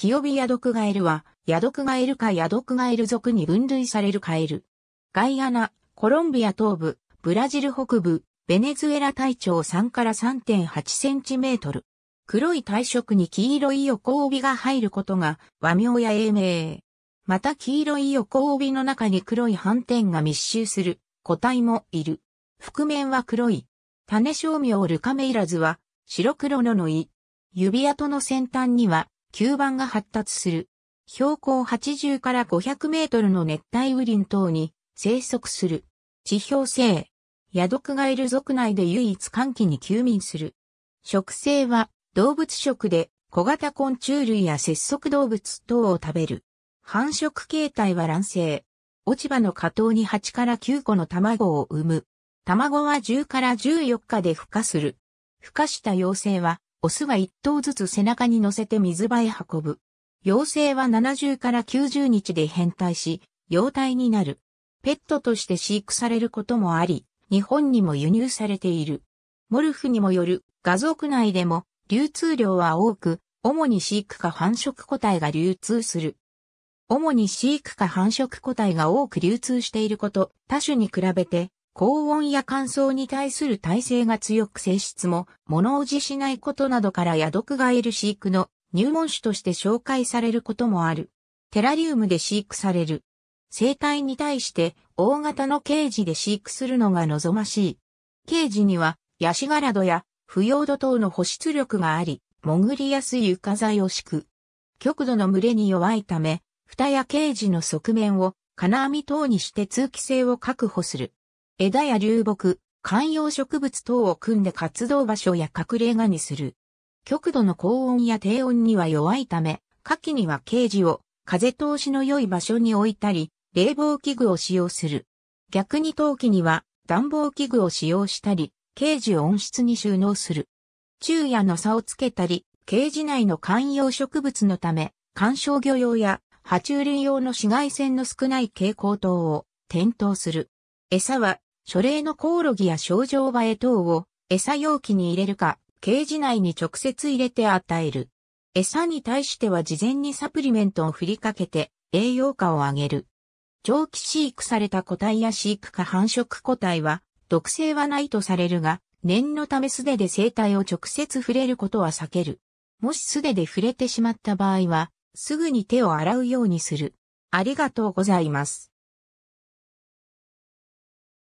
キヨビヤドクガエルは、ヤドクガエルかヤドクガエル族に分類されるカエル。ガイアナ、コロンビア東部、ブラジル北部、ベネズエラ体長3から3.8センチメートル。黒い体色に黄色い横帯が入ることが和名や英名。また黄色い横帯の中に黒い斑点が密集する個体もいる。覆面は黒い。種照名ルカメイラズは白黒ののい。指跡の先端には吸盤が発達する。標高80から500メートルの熱帯雨林等に生息する。地表性。ヤドクガエル族内で唯一寒気に休眠する。食性は動物食で小型昆虫類や節足動物等を食べる。繁殖形態は卵生。落ち葉の下等に8から9個の卵を産む。卵は10から14日で孵化する。孵化した幼生はオスは一頭ずつ背中に乗せて水場へ運ぶ。幼生は70から90日で変態し、幼体になる。ペットとして飼育されることもあり、日本にも輸入されている。モルフにもよる、画像区内でも流通量は多く、主に飼育か繁殖個体が流通する。主に飼育か繁殖個体が多く流通していること、他種に比べて高温や乾燥に対する耐性が強く性質も物おじしないことなどから野毒がいる飼育の入門種として紹介されることもある。テラリウムで飼育される。生態に対して大型のケージで飼育するのが望ましい。ケージにはヤシガラドや腐葉土等の保湿力があり、潜りやすい床材を敷く。極度の群れに弱いため、蓋やケージの側面を金網等にして通気性を確保する。枝や流木、観葉植物等を組んで活動場所や隠れ家にする。極度の高温や低温には弱いため、夏季にはケージを風通しの良い場所に置いたり、冷房器具を使用する。逆に冬季には暖房器具を使用したり、ケージを温室に収納する。昼夜の差をつけたり、ケージ内の観葉植物のため、観賞魚用や爬虫類用の紫外線の少ない蛍光灯を点灯する。餌は書類のコオロギや症状バエ等を餌容器に入れるか、ケージ内に直接入れて与える。餌に対しては事前にサプリメントを振りかけて栄養価を上げる。長期飼育された個体や飼育か繁殖個体は毒性はないとされるが、念のため素手で生体を直接触れることは避ける。もし素手で触れてしまった場合は、すぐに手を洗うようにする。ありがとうございます。